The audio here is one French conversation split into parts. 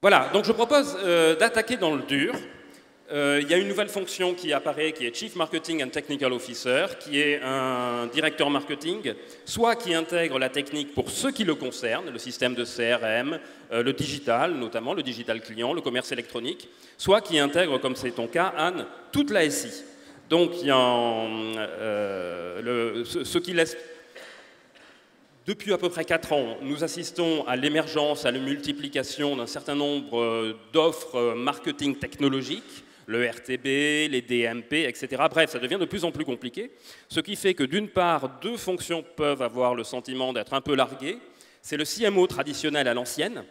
Voilà, donc je propose euh, d'attaquer dans le dur. Euh, il y a une nouvelle fonction qui apparaît, qui est Chief Marketing and Technical Officer, qui est un directeur marketing, soit qui intègre la technique pour ce qui le concerne, le système de CRM, euh, le digital, notamment le digital client, le commerce électronique, soit qui intègre, comme c'est ton cas, Anne, toute la SI. Donc, il y a, qui laisse... Depuis à peu près 4 ans, nous assistons à l'émergence, à la multiplication d'un certain nombre euh, d'offres euh, marketing technologiques, le RTB, les DMP, etc. Bref, ça devient de plus en plus compliqué, ce qui fait que d'une part, deux fonctions peuvent avoir le sentiment d'être un peu larguées. C'est le CMO traditionnel à l'ancienne,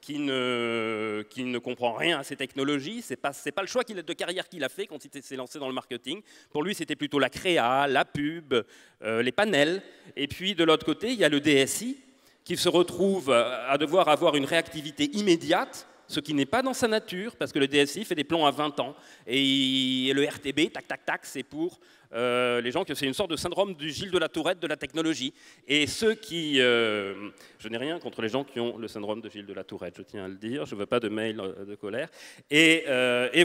qui ne, comprend rien à ces technologies. Ce n'est pas, le choix de carrière qu'il a fait quand il s'est lancé dans le marketing. Pour lui, c'était plutôt la créa, la pub, euh, les panels. Et puis, de l'autre côté, il y a le DSI qui se retrouve à devoir avoir une réactivité immédiate ce qui n'est pas dans sa nature, parce que le DSI fait des plans à 20 ans, et, le RTB, tac, tac, tac, c'est pour euh, les gens que c'est une sorte de syndrome du Gilles de la Tourette de la technologie. Et ceux qui... Euh, je n'ai rien contre les gens qui ont le syndrome de Gilles de la Tourette, je tiens à le dire, je ne veux pas de mails euh, de colère. Et,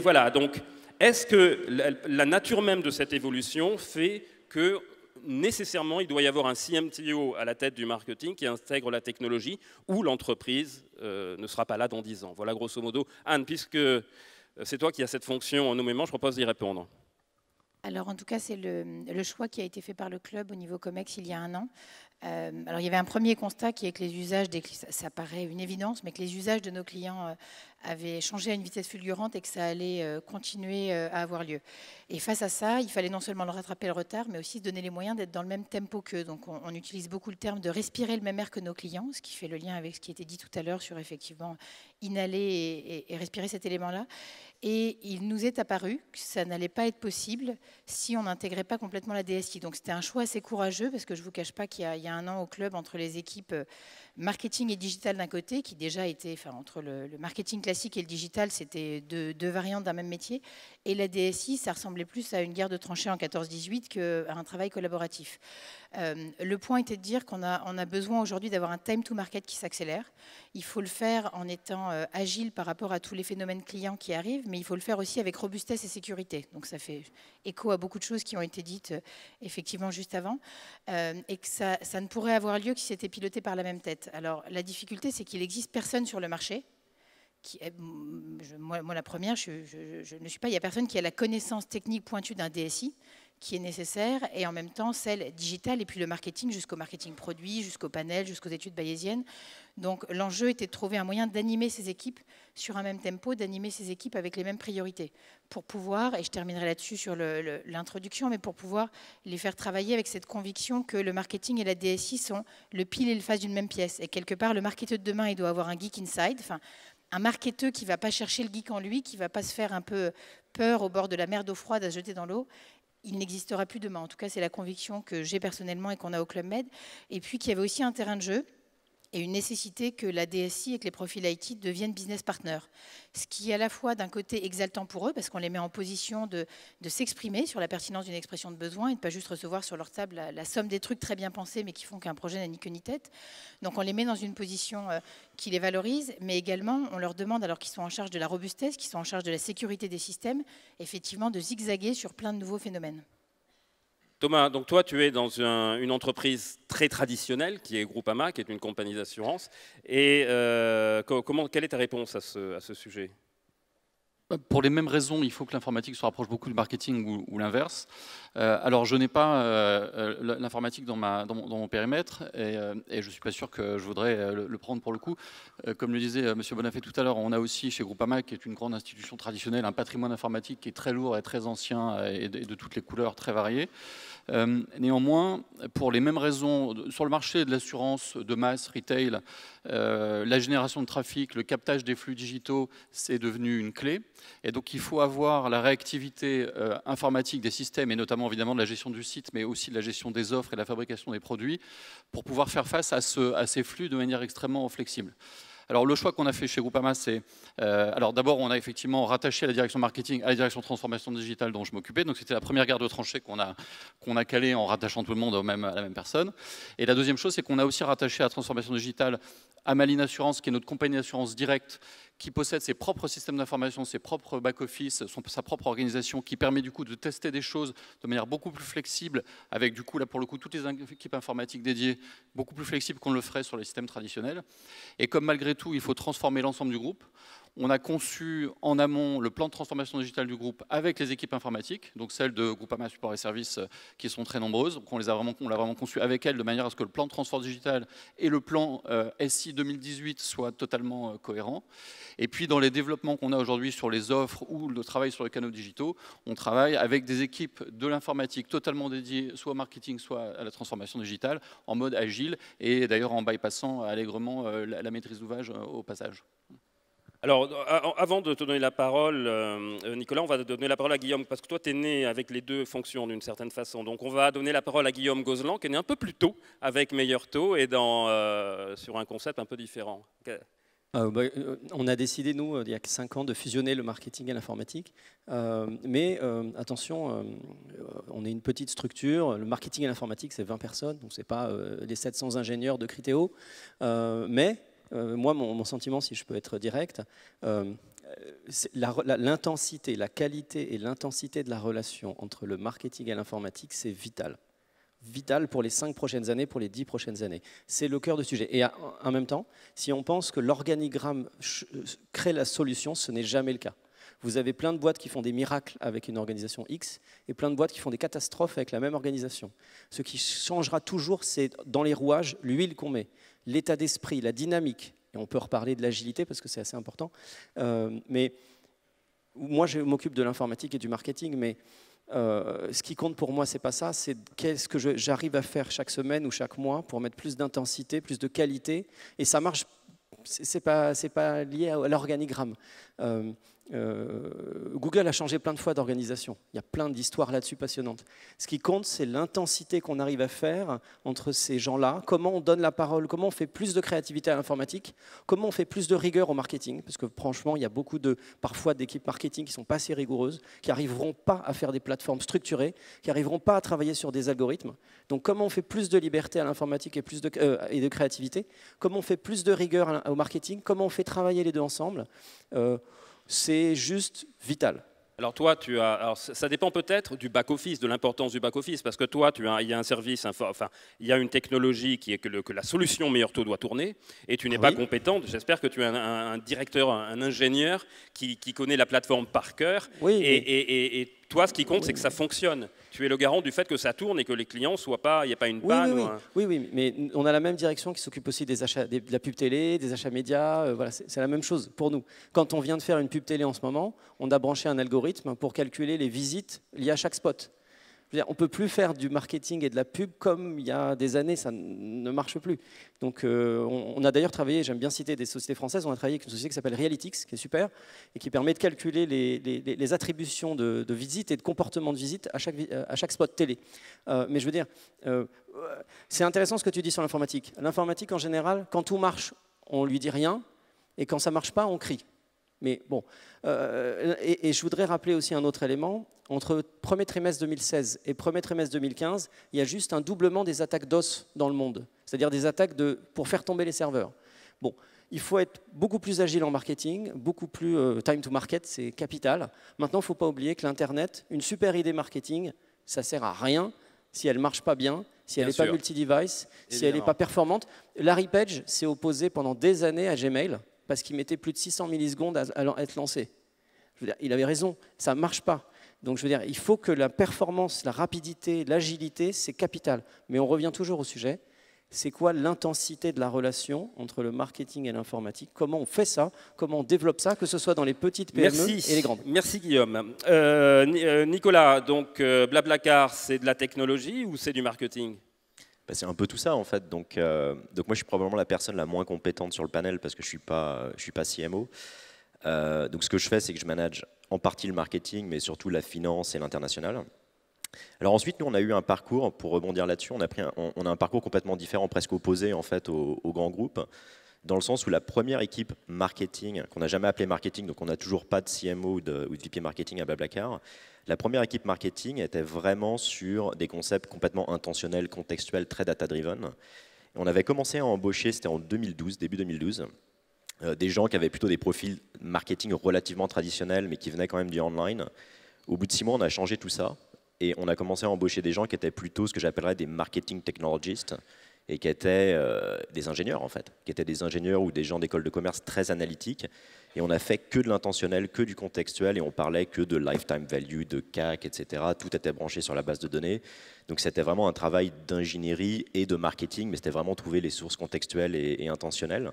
voilà, donc, est-ce que la, la nature même de cette évolution fait que nécessairement, il doit y avoir un CMTO à la tête du marketing qui intègre la technologie ou l'entreprise euh, ne sera pas là dans 10 ans. Voilà grosso modo. Anne, puisque euh, c'est toi qui as cette fonction en nommément, je propose d'y répondre. Alors en tout cas, c'est le, choix qui a été fait par le club au niveau COMEX il y a un an. Euh, alors il y avait un premier constat qui est que les usages, des, ça paraît une évidence, mais que les usages de nos clients avait changé à une vitesse fulgurante et que ça allait euh, continuer euh, à avoir lieu. Et face à ça, il fallait non seulement le rattraper le retard, mais aussi se donner les moyens d'être dans le même tempo qu'eux. Donc on, utilise beaucoup le terme de respirer le même air que nos clients, ce qui fait le lien avec ce qui était dit tout à l'heure sur effectivement inhaler et, respirer cet élément-là. Et il nous est apparu que ça n'allait pas être possible si on n'intégrait pas complètement la DSI. Donc c'était un choix assez courageux, parce que je ne vous cache pas qu'il y, a un an au club, entre les équipes euh, marketing et digital d'un côté, qui déjà était, enfin, entre le, marketing classique et le digital, c'était deux, variantes d'un même métier. Et la DSI, ça ressemblait plus à une guerre de tranchées en 14-18 qu'à un travail collaboratif. Euh, le point était de dire qu'on a, besoin aujourd'hui d'avoir un time to market qui s'accélère. Il faut le faire en étant euh, agile par rapport à tous les phénomènes clients qui arrivent, mais il faut le faire aussi avec robustesse et sécurité. Donc ça fait écho à beaucoup de choses qui ont été dites euh, effectivement juste avant, et que ça, ne pourrait avoir lieu que si c'était piloté par la même tête. Alors, la difficulté, c'est qu'il n'existe personne sur le marché. Qui mm, moi, la première, je, je, ne suis pas. Il n'y a personne qui a la connaissance technique pointue d'un DSI qui est nécessaire, et en même temps celle digitale, et puis le marketing, jusqu'au marketing produit, jusqu'au panel, jusqu'aux études bayésiennes. Donc l'enjeu était de trouver un moyen d'animer ces équipes sur un même tempo, d'animer ses équipes avec les mêmes priorités, pour pouvoir, et je terminerai là-dessus sur l'introduction, mais pour pouvoir les faire travailler avec cette conviction que le marketing et la DSI sont le pile et le face d'une même pièce. Et quelque part, le marketeur de demain, il doit avoir un geek inside, enfin, un marketeur qui ne va pas chercher le geek en lui, qui ne va pas se faire un peu peur au bord de la mer d'eau froide à jeter dans l'eau, il n'existera plus demain. En tout cas, c'est la conviction que j'ai personnellement et qu'on a au Club Med. Et puis qu'il y avait aussi un terrain de jeu et une nécessité que la DSI et que les profils IT deviennent business partners. Ce qui est à la fois d'un côté exaltant pour eux, parce qu'on les met en position de, s'exprimer sur la pertinence d'une expression de besoin et de ne pas juste recevoir sur leur table la, la somme des trucs très bien pensés, mais qui font qu'un projet n'a ni queue ni tête. Donc on les met dans une position euh, qui les valorise, mais également on leur demande, alors qu'ils sont en charge de la robustesse, qu'ils sont en charge de la sécurité des systèmes, effectivement de zigzaguer sur plein de nouveaux phénomènes. Thomas, donc toi, tu es dans une entreprise très traditionnelle qui est Groupama, qui est une compagnie d'assurance. Et euh, comment, quelle est ta réponse à ce, sujet bah, pour les mêmes raisons, il faut que l'informatique se rapproche beaucoup du marketing ou, l'inverse. Euh, alors, je n'ai pas euh, l'informatique dans, dans, mon périmètre et, je ne suis pas sûr que je voudrais le, prendre pour le coup. comme le disait M. Bonafé tout à l'heure, on a aussi chez Groupama, qui est une grande institution traditionnelle, un patrimoine informatique qui est très lourd et très ancien et de, et de toutes les couleurs très variées. Euh, néanmoins, pour les mêmes raisons, sur le marché de l'assurance de masse, retail, euh, la génération de trafic, le captage des flux digitaux, c'est devenu une clé. Et donc il faut avoir la réactivité euh, informatique des systèmes, et notamment évidemment de la gestion du site, mais aussi de la gestion des offres et de la fabrication des produits, pour pouvoir faire face à ces flux de manière extrêmement flexible. Alors le choix qu'on a fait chez Groupama, c'est... Euh, alors d'abord, on a effectivement rattaché la direction marketing à la direction transformation digitale dont je m'occupais. Donc c'était la première garde tranchée qu'on a, qu'on a calée en rattachant tout le monde à la même personne. Et la deuxième chose, c'est qu'on a aussi rattaché à la transformation digitale Amaline Assurance, qui est notre compagnie d'assurance directe, qui possède ses propres systèmes d'information, ses propres back-office, sa propre organisation, qui permet du coup de tester des choses de manière beaucoup plus flexible, avec du coup là pour le coup toutes les équipes informatiques dédiées, beaucoup plus flexibles qu'on le ferait sur les systèmes traditionnels. Et comme malgré tout il faut transformer l'ensemble du groupe, on a conçu en amont le plan de transformation digitale du groupe avec les équipes informatiques, donc celles de Groupama Support et Services euh, qui sont très nombreuses. on les a vraiment, on l'a vraiment conçu avec elles de manière à ce que le plan de transformation digital et le plan euh, SI 2018 soient totalement euh, cohérents. Et puis dans les développements qu'on a aujourd'hui sur les offres ou le travail sur les canaux digitaux, on travaille avec des équipes de l'informatique totalement dédiées soit au marketing, soit à la transformation digitale, en mode agile et d'ailleurs en bypassant allègrement la maîtrise d'ouvrage au passage. Alors, euh, avant de te donner la parole, euh, euh, Nicolas, on va donner la parole à Guillaume, parce que toi, tu es né avec les deux fonctions d'une certaine façon. Donc, on va donner la parole à Guillaume Gozlan, qui est né un peu plus tôt avec Meilleur Taux et sur un concept un peu différent. Bah, on a décidé, nous, il y a 5 ans, de fusionner le marketing et l'informatique. mais attention, on est une petite structure. Le marketing et l'informatique, c'est 20 personnes, donc ce n'est pas les 700 ingénieurs de Criteo. mais euh, moi, mon, sentiment, si je peux être direct, euh, l'intensité, la, la, qualité et l'intensité de la relation entre le marketing et l'informatique, c'est vital. Vital pour les cinq prochaines années, pour les dix prochaines années. C'est le cœur du sujet. Et en même temps, si on pense que l'organigramme euh, crée la solution, ce n'est jamais le cas. Vous avez plein de boîtes qui font des miracles avec une organisation X et plein de boîtes qui font des catastrophes avec la même organisation. Ce qui changera toujours, c'est dans les rouages l'huile qu'on met l'état d'esprit, la dynamique, et on peut reparler de l'agilité parce que c'est assez important, euh, mais moi je m'occupe de l'informatique et du marketing, mais euh, ce qui compte pour moi, c'est pas ça, c'est qu'est-ce que j'arrive à faire chaque semaine ou chaque mois pour mettre plus d'intensité, plus de qualité, et ça marche, c'est pas, pas lié à l'organigramme. Euh, euh, Google a changé plein de fois d'organisation. Il y a plein d'histoires là-dessus passionnantes. Ce qui compte, c'est l'intensité qu'on arrive à faire entre ces gens-là, comment on donne la parole, comment on fait plus de créativité à l'informatique, comment on fait plus de rigueur au marketing, parce que franchement, il y a beaucoup de, parfois d'équipes marketing qui sont pas assez rigoureuses, qui n'arriveront pas à faire des plateformes structurées, qui n'arriveront pas à travailler sur des algorithmes. Donc comment on fait plus de liberté à l'informatique et, plus de, euh, et de créativité, comment on fait plus de rigueur au marketing, comment on fait travailler les deux ensemble. Euh, c'est juste vital. Alors toi, tu as, ça dépend peut-être du back-office, de l'importance du back-office, parce que toi, tu as, il y a un service, enfin, il y a une technologie qui est que, la solution meilleur taux doit tourner, et tu n'es pas compétente. J'espère que tu as un, directeur, un, ingénieur qui, connaît la plateforme par cœur, et toi, ce qui compte, c'est que ça fonctionne. Tu es le garant du fait que ça tourne et que les clients soient pas, il n'y a pas une panne. Oui, oui, mais on a la même direction qui s'occupe aussi des achats, de la pub télé, des achats médias. Euh, voilà, c'est la même chose pour nous. Quand on vient de faire une pub télé en ce moment, on a branché un algorithme pour calculer les visites liées à chaque spot on ne peut plus faire du marketing et de la pub comme il y a des années, ça ne marche plus. Donc euh, on, a d'ailleurs travaillé, j'aime bien citer des sociétés françaises, on a travaillé avec une société qui s'appelle Realytics, qui est super, et qui permet de calculer les, attributions de, visites visite et de comportement de visite euh, à chaque, spot télé. Euh, mais je veux dire, c'est intéressant ce que tu dis sur l'informatique. L'informatique en général, quand tout marche, on lui dit rien, et quand ça marche pas, on crie. Mais bon, euh, et, je voudrais rappeler aussi un autre élément. Entre premier trimestre 2016 et premier trimestre 2015, il y a juste un doublement des attaques DOS dans le monde, c'est-à-dire des attaques de, pour faire tomber les serveurs. Bon, il faut être beaucoup plus agile en marketing, beaucoup plus euh, time to market, c'est capital. Maintenant, il ne faut pas oublier que l'Internet, une super idée marketing, ça sert à rien si elle ne marche pas bien, si elle n'est pas multi-device, si elle n'est pas performante. Larry Page s'est opposé pendant des années à Gmail parce qu'il mettait plus de 600 millisecondes à, être lancé. il avait raison, ça ne marche pas. Donc je veux dire, il faut que la performance, la rapidité, l'agilité, c'est capital. Mais on revient toujours au sujet. C'est quoi l'intensité de la relation entre le marketing et l'informatique Comment on fait ça Comment on développe ça, que ce soit dans les petites PME e et les grandes Merci Guillaume. Euh, euh, Nicolas, donc euh, Blablacar, c'est de la technologie ou c'est du marketing bah, c'est un peu tout ça en fait. Donc, euh, donc moi je suis probablement la personne la moins compétente sur le panel parce que je suis pas, suis pas CMO. Euh, donc ce que je fais, c'est que je manage en partie le marketing, mais surtout la finance et l'international. Alors ensuite, nous, on a eu un parcours, pour rebondir là-dessus, on, a un, on, a un parcours complètement différent, presque opposé en fait aux au grand groupe dans le sens où la première équipe marketing, qu'on n'a jamais appelée marketing, donc on n'a toujours pas de CMO ou de, VP marketing à Blablacar, la première équipe marketing était vraiment sur des concepts complètement intentionnels, contextuels, très data-driven. On avait commencé à embaucher, c'était en 2012, début 2012, euh, des gens qui avaient plutôt des profils marketing relativement traditionnels, mais qui venaient quand même du online. Au bout de six mois, on a changé tout ça et on a commencé à embaucher des gens qui étaient plutôt ce que j'appellerais des marketing technologistes, et qui étaient euh, des ingénieurs en fait, qui étaient des ingénieurs ou des gens d'école de commerce très analytiques. Et on n'a fait que de l'intentionnel, que du contextuel, et on parlait que de lifetime value, de CAC, etc. Tout était branché sur la base de données. Donc c'était vraiment un travail d'ingénierie et de marketing, mais c'était vraiment trouver les sources contextuelles et, intentionnelles.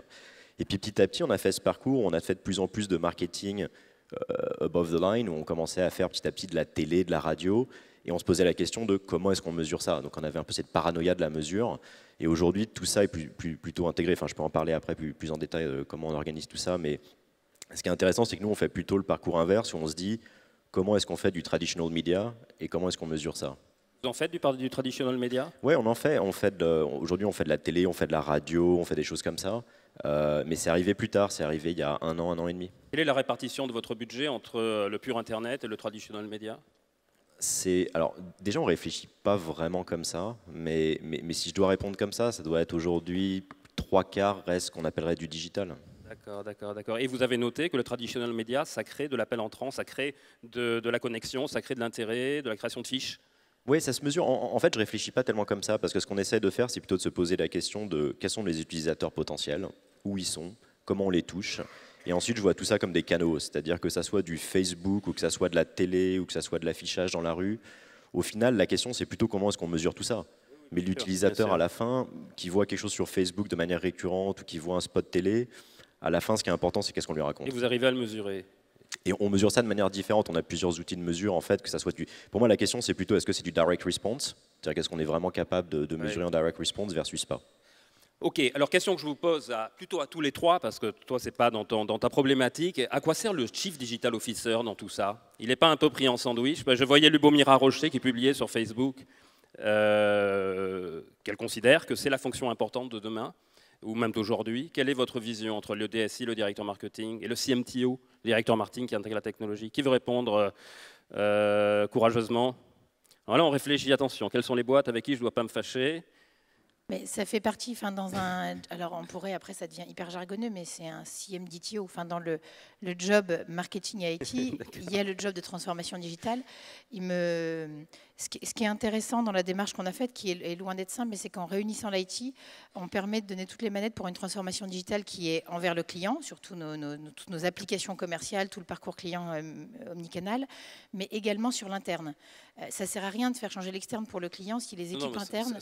Et puis petit à petit, on a fait ce parcours, on a fait de plus en plus de marketing euh, above the line, où on commençait à faire petit à petit de la télé, de la radio, et on se posait la question de comment est-ce qu'on mesure ça. Donc on avait un peu cette paranoïa de la mesure. Et aujourd'hui, tout ça est plutôt intégré. Enfin, je peux en parler après plus, en détail de comment on organise tout ça. Mais ce qui est intéressant, c'est que nous, on fait plutôt le parcours inverse où on se dit comment est-ce qu'on fait du traditional media et comment est-ce qu'on mesure ça. Vous en faites du, du traditional media Oui, on en fait. On fait aujourd'hui, on fait de la télé, on fait de la radio, on fait des choses comme ça. Euh, mais c'est arrivé plus tard, c'est arrivé il y a un an, un an et demi. Quelle est la répartition de votre budget entre le pur Internet et le traditional media alors déjà on réfléchit pas vraiment comme ça, mais, si je dois répondre comme ça, ça doit être aujourd'hui trois quarts reste ce qu'on appellerait du digital. D'accord, d'accord, d'accord. Et vous avez noté que le traditionnel média, ça crée de l'appel entrant, ça crée de, la connexion, ça crée de l'intérêt, de la création de fiches. Oui, ça se mesure. En, fait, je réfléchis pas tellement comme ça, parce que ce qu'on essaie de faire, c'est plutôt de se poser la question de quels sont les utilisateurs potentiels, où ils sont, comment on les touche, et ensuite, je vois tout ça comme des canaux, c'est-à-dire que ça soit du Facebook ou que ça soit de la télé ou que ça soit de l'affichage dans la rue. Au final, la question, c'est plutôt comment est-ce qu'on mesure tout ça. Mais l'utilisateur, à la fin, qui voit quelque chose sur Facebook de manière récurrente ou qui voit un spot télé, à la fin, ce qui est important, c'est qu'est-ce qu'on lui raconte. Et vous arrivez à le mesurer et on mesure ça de manière différente. On a plusieurs outils de mesure, en fait, que ça soit du. Pour moi, la question, c'est plutôt est-ce que c'est du direct response C'est-à-dire qu'est-ce qu'on est vraiment capable de, mesurer en direct response versus pas Ok, alors question que je vous pose plutôt à tous les trois, parce que toi, c'est pas dans, ta problématique. À quoi sert le Chief Digital Officer dans tout ça Il n'est pas un peu pris en sandwich bah, Je voyais Lubomira Rocher qui publiait sur Facebook euh, qu'elle considère que c'est la fonction importante de demain, ou même d'aujourd'hui. Quelle est votre vision entre le DSI, le directeur marketing, et le CMTO, le directeur marketing qui intègre la technologie Qui veut répondre euh, courageusement Alors là, on réfléchit, attention, quelles sont les boîtes avec qui je ne dois pas me fâcher mais ça fait partie, enfin dans un, alors on pourrait après ça devient hyper jargonneux, mais c'est un CMDTO, enfin dans le le job marketing IT, il y a le job de transformation digitale. Il me... ce, qui, est intéressant dans la démarche qu'on a faite, qui est, loin d'être simple, mais c'est qu'en réunissant l'IT, on permet de donner toutes les manettes pour une transformation digitale qui est envers le client, surtout nos, toutes nos applications commerciales, tout le parcours client euh, omnicanal, mais également sur l'interne. Euh, ça ne sert à rien de faire changer l'externe pour le client si les équipes internes ne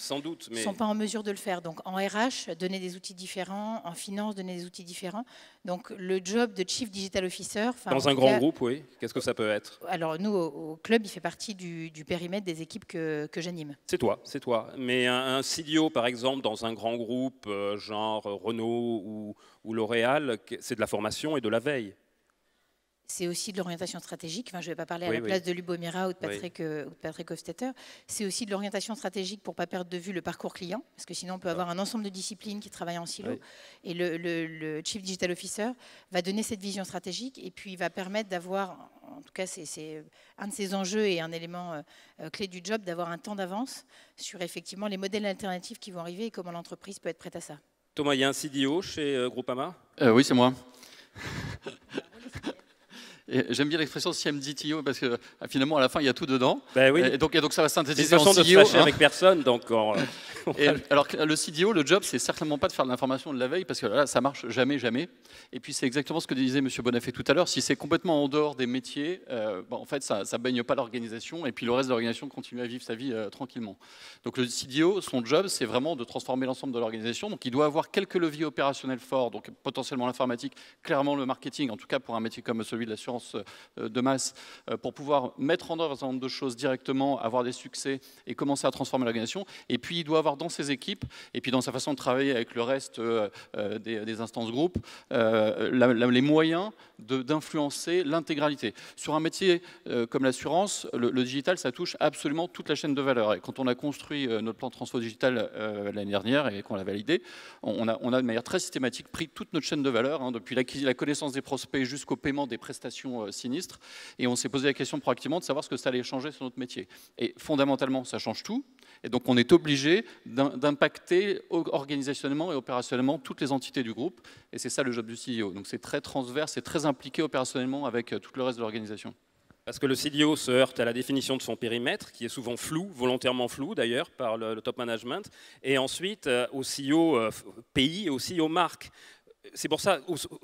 sont pas en mesure de le faire. Donc en RH, donner des outils différents, en finance, donner des outils différents. Donc le job de Chief Digital digital officer. Dans un grand groupe, oui. Qu'est-ce que ça peut être Alors nous, au, club, il fait partie du, périmètre des équipes que, que j'anime. C'est toi, c'est toi. Mais un, un, par exemple, dans un grand groupe, euh, genre Renault ou, ou L'Oréal, c'est de la formation et de la veille c'est aussi de l'orientation stratégique. Enfin, je ne vais pas parler à la place de Lubomira euh, ou de Patrick, Hofstetter. C'est aussi de l'orientation stratégique pour ne pas perdre de vue le parcours client, parce que sinon on peut avoir un ensemble de disciplines qui travaillent en silo. Et le, Chief Digital Officer va donner cette vision stratégique et puis il va permettre d'avoir, en tout cas c'est un de ses enjeux et un élément euh, euh, clé du job, d'avoir un temps d'avance sur effectivement les modèles alternatifs qui vont arriver et comment l'entreprise peut être prête à ça. Thomas, il y a un CDO chez Groupama Oui, c'est moi. J'aime bien l'expression CMDTO parce que euh, finalement, à la fin, il y a tout dedans. Ben et, donc, donc ça va synthétiser en CEO de hein. avec personne. Euh, alors le CDO, le job, c'est certainement pas de faire de l'information de la veille parce que là, ça marche jamais, jamais. Et puis c'est exactement ce que disait M. Bonafé tout à l'heure. Si c'est complètement en dehors des métiers, euh, en fait, ça ne baigne pas l'organisation et puis le reste de l'organisation continue à vivre sa vie tranquillement. Donc le CDO, son job, c'est vraiment de transformer l'ensemble de l'organisation. Donc il doit avoir quelques leviers opérationnels forts, donc potentiellement l'informatique, clairement le marketing, en tout cas pour un métier comme celui de l'assurance euh, de masse euh, pour pouvoir mettre en œuvre un certain nombre de choses directement, avoir des succès et commencer à transformer l'organisation. Et puis, il doit avoir dans ses équipes, et puis dans sa façon de travailler avec le reste euh, des, instances groupes, les moyens d'influencer l'intégralité. Sur un métier comme l'assurance, le, digital, ça touche absolument toute la chaîne de valeur. Et quand on a construit notre plan de transfert digital l'année dernière et qu'on l'a validé, on a, de manière très systématique pris toute notre chaîne de valeur, hein, depuis la connaissance des prospects jusqu'au paiement des prestations euh, sinistre. Et on s'est posé la question proactivement de savoir ce que ça allait changer sur notre métier. Et fondamentalement, ça change tout. Et donc, on est obligé d'impacter organisationnellement et opérationnellement toutes les entités du groupe. Et c'est ça le job du CEO. Donc, c'est très transverse c'est très impliqué opérationnellement avec euh, tout le reste de l'organisation. Parce que le CDO e se heurte à la définition de son périmètre, qui est souvent flou, volontairement flou d'ailleurs, par le, top management, et ensuite euh, au CEO pays et au aux e marque c'est pour ça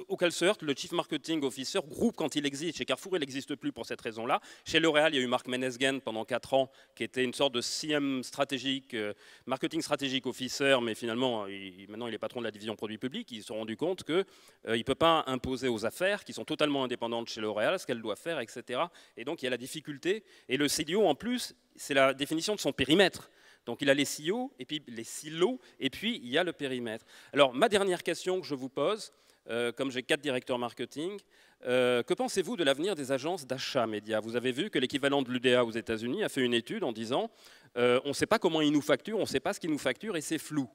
auquel se heurte le Chief Marketing Officer groupe quand il existe. Chez Carrefour, il n'existe plus pour cette raison-là. Chez L'Oréal, il y a eu Mark Menesgen pendant 4 ans, qui était une sorte de CM stratégique, euh, Marketing stratégique Officer, mais finalement, euh, maintenant, il est patron de la division produits publics. Ils se sont rendus compte qu'il euh, ne peut pas imposer aux affaires, qui sont totalement indépendantes chez L'Oréal, ce qu'elle doit faire, etc. Et donc, il y a la difficulté. Et le CDO, en plus, c'est la définition de son périmètre. Donc il a les silos, et puis les silos, et puis il y a le périmètre. Alors ma dernière question que je vous pose, euh, comme j'ai quatre directeurs marketing, euh, que pensez-vous de l'avenir des agences d'achat média Vous avez vu que l'équivalent de l'UDA aux États-Unis a fait une étude en disant euh, on ne sait pas comment ils nous facturent, on ne sait pas ce qu'ils nous facturent et c'est flou.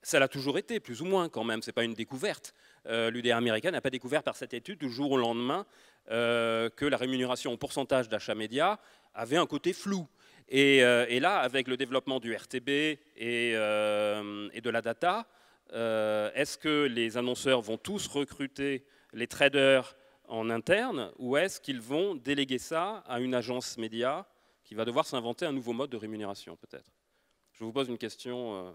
Ça l'a toujours été, plus ou moins quand même, ce n'est pas une découverte. L'UDA américaine n'a pas découvert par cette étude du jour au lendemain que la rémunération au pourcentage d'achat média avait un côté flou. Euh, et, là, avec le développement du RTB euh, et, de la data, euh, est-ce que les annonceurs vont tous recruter les traders en interne ou est-ce qu'ils vont déléguer ça à une agence média qui va devoir s'inventer un nouveau mode de rémunération peut-être Je vous pose une question.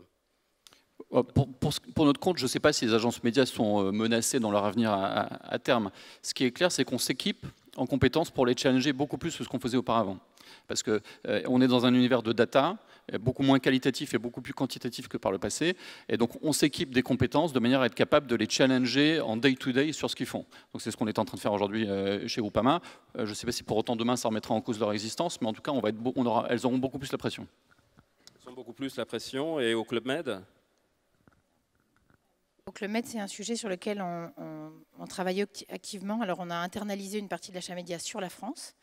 Oh, pour, notre compte, je ne sais pas si les agences médias sont menacées dans leur avenir à terme. Ce qui est clair, c'est qu'on s'équipe en compétences pour les challenger beaucoup plus que ce qu'on faisait auparavant. Parce qu'on euh, on est dans un univers de data, euh, beaucoup moins qualitatif et beaucoup plus quantitatif que par le passé. Et donc on s'équipe des compétences de manière à être capable de les challenger en day-to-day sur ce qu'ils font. Donc c'est ce qu'on est en train de faire aujourd'hui euh, chez Upama. je ne sais pas si pour autant demain ça remettra en cause leur existence, mais en tout cas on va être on elles auront beaucoup plus la pression. Elles auront beaucoup plus la pression. Et au Club Med Au le MED, c'est un sujet sur lequel on, on travaille activement. Alors, on a internalisé une partie de l'achat média sur la France.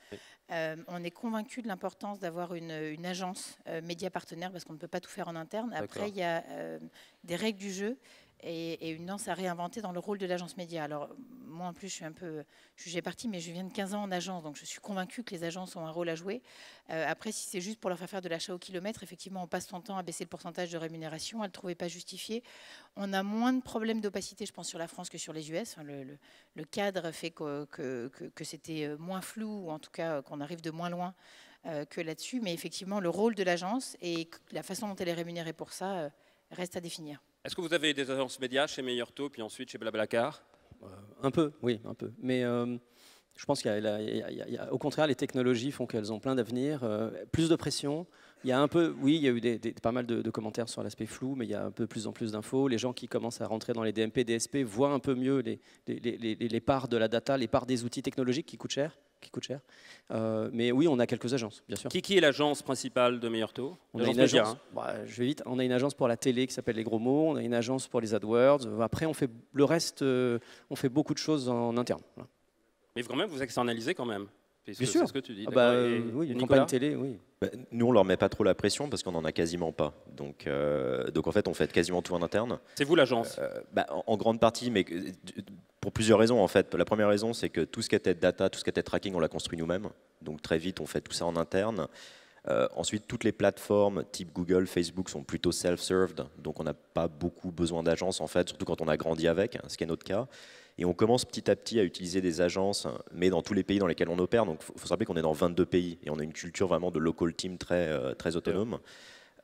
Euh, on est convaincu de l'importance d'avoir une, agence euh, média partenaire parce qu'on ne peut pas tout faire en interne. Après, il y a euh, des règles du jeu et, une danse à réinventer dans le rôle de l'agence média. Alors, moi en plus, je suis un peu jugée partie, mais je viens de 15 ans en agence, donc je suis convaincue que les agences ont un rôle à jouer. Euh, après, si c'est juste pour leur faire faire de l'achat au kilomètre, effectivement, on passe son temps à baisser le pourcentage de rémunération, à le trouver pas justifié. On a moins de problèmes d'opacité, je pense, sur la France que sur les US. le, cadre fait que, c'était moins flou, ou en tout cas qu'on arrive de moins loin euh, que là-dessus. Mais effectivement, le rôle de l'agence et la façon dont elle est rémunérée pour ça euh, reste à définir. Est-ce que vous avez des agences médias chez Meilleur Taux, puis ensuite chez Blablacar euh, Un peu, oui, un peu. Mais euh, je pense qu'au contraire, les technologies font qu'elles ont plein d'avenir, euh, plus de pression. Il y a un peu, oui, il y a eu pas mal de, commentaires sur l'aspect flou, mais il y a un peu plus en plus d'infos. Les gens qui commencent à rentrer dans les DMP, DSP voient un peu mieux les parts de la data, les parts des outils technologiques qui coûtent cher qui coûte cher. Euh, mais oui, on a quelques agences, bien sûr. Qui, qui est l'agence principale de Meilleur Taux on a une agence, hein. bah, Je vais vite. On a une agence pour la télé qui s'appelle Les Gros Mots. On a une agence pour les AdWords. Euh, après, on fait le reste. Euh, on fait beaucoup de choses en, interne. Mais quand même, vous externalisez quand même. Bien sûr. ce que tu dis. Ah bah, euh, une campagne télé, oui. Bah, nous, on leur met pas trop la pression parce qu'on en a quasiment pas. Donc, euh, donc en fait, on fait quasiment tout en interne. C'est vous l'agence euh, bah, en, grande partie, mais pour plusieurs raisons en fait. La première raison, c'est que tout ce qui était data, tout ce qui était tracking, on l'a construit nous-mêmes. Donc très vite, on fait tout ça en interne. ensuite, toutes les plateformes type Google, Facebook sont plutôt self-served, donc on n'a pas beaucoup besoin d'agence en fait, surtout quand on a grandi avec, hein, ce qui est notre cas. Et on commence petit à petit à utiliser des agences, mais dans tous les pays dans lesquels on opère. Donc il faut, se rappeler qu'on est dans 22 pays et on a une culture vraiment de local team très, euh, très autonome.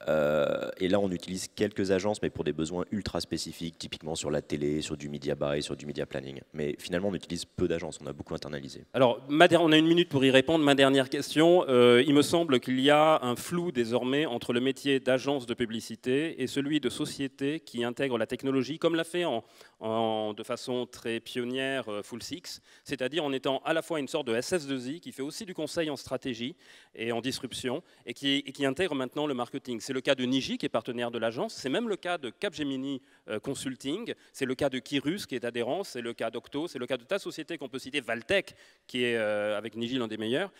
Euh, et là, on utilise quelques agences, mais pour des besoins ultra spécifiques, typiquement sur la télé, sur du media buy, sur du media planning. Mais finalement, on utilise peu d'agences, on a beaucoup internalisé. Alors, on a une minute pour y répondre. Ma dernière question, euh, il me semble qu'il y a un flou désormais entre le métier d'agence de publicité et celui de société qui intègre la technologie, comme l'a fait en, de façon très pionnière euh, Full Six, c'est-à-dire en étant à la fois une sorte de SS2I qui fait aussi du conseil en stratégie et en disruption et qui, et qui intègre maintenant le marketing. C'est le cas de Niji, qui est partenaire de l'agence. C'est même le cas de Capgemini euh, Consulting. C'est le cas de Kirus, qui est adhérent. C'est le cas d'Octo. C'est le cas de ta société qu'on peut citer, Valtech, qui est euh, avec Niji l'un des meilleurs.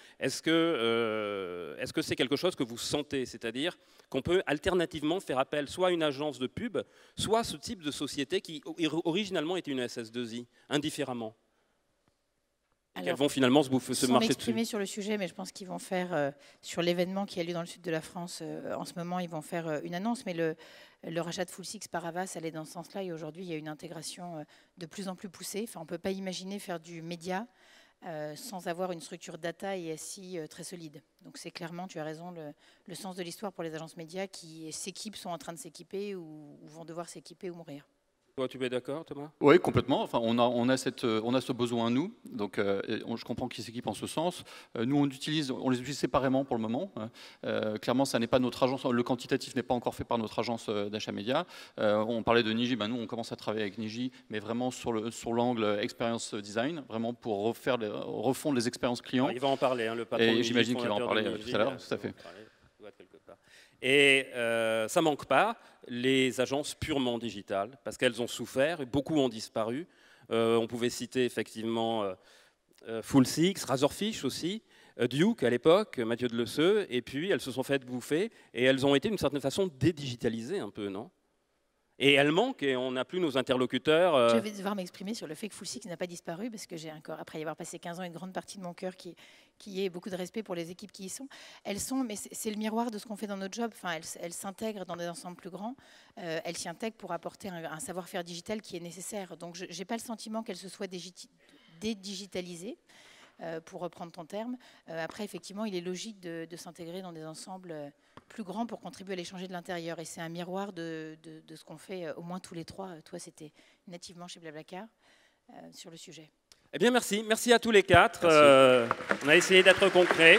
Euh, est-ce que c'est quelque chose que vous sentez C'est-à-dire qu'on peut alternativement faire appel soit à une agence de pub, soit à ce type de société qui originalement était une SS2I, indifféremment ils vont finalement se bouffer ce marché. m'exprimer sur le sujet, mais je pense qu'ils vont faire, euh, sur l'événement qui a lieu dans le sud de la France euh, en ce moment, ils vont faire euh, une annonce. Mais le, le rachat de Full Six par elle allait dans ce sens-là. Et aujourd'hui, il y a une intégration de plus en plus poussée. Enfin, on ne peut pas imaginer faire du média sans avoir une structure data et SI très solide. Donc c'est clairement, tu as raison, le, sens de l'histoire pour les agences médias qui s'équipent, sont en train de s'équiper ou vont devoir s'équiper ou mourir tu es d'accord, Thomas Oui, complètement. Enfin, on a, on a, cette, euh, on a ce besoin, nous. Donc, euh, je comprends qu'ils s'équipe en ce sens. Euh, nous, on, utilise, on les utilise séparément pour le moment. Hein. clairement, ça n'est pas notre agence. Le quantitatif n'est pas encore fait par notre agence d'achat média. on parlait de Niji. Ben, nous, on commence à travailler avec Niji, mais vraiment sur l'angle sur expérience design, vraiment pour refaire les, refondre les expériences clients. Ah, il va en parler, hein, le patron. Et j'imagine qu'il va en parler tout à l'heure, hein. tout à fait. Quelque part. Et euh, ça ne manque pas les agences purement digitales, parce qu'elles ont souffert, beaucoup ont disparu. Euh, on pouvait citer effectivement euh, Full Six, Razorfish aussi, Duke à l'époque, Mathieu de Deleuze, et puis elles se sont faites bouffer, et elles ont été d'une certaine façon dédigitalisées un peu, non et elle manque et on n'a plus nos interlocuteurs. Euh. Je vais devoir m'exprimer sur le fait que Six n'a pas disparu parce que j'ai encore, après y avoir passé 15 ans, une grande partie de mon cœur qui, qui est beaucoup de respect pour les équipes qui y sont. Elles sont, mais c'est le miroir de ce qu'on fait dans notre job. Enfin, elles, s'intègrent dans des ensembles plus grands. Euh, elles s'y intègrent pour apporter un, un savoir-faire digital qui est nécessaire. Donc, je n'ai pas le sentiment qu'elles se soient dédigitalisées. Euh, pour reprendre ton terme. Euh, après, effectivement, il est logique de, s'intégrer dans des ensembles euh, plus grands pour contribuer à l'échanger de l'intérieur. Et c'est un miroir de, de ce qu'on fait au moins tous les trois. Toi, c'était nativement chez Blablacar sur le sujet. Eh bien, merci. Merci à tous les quatre. on a essayé d'être concrets.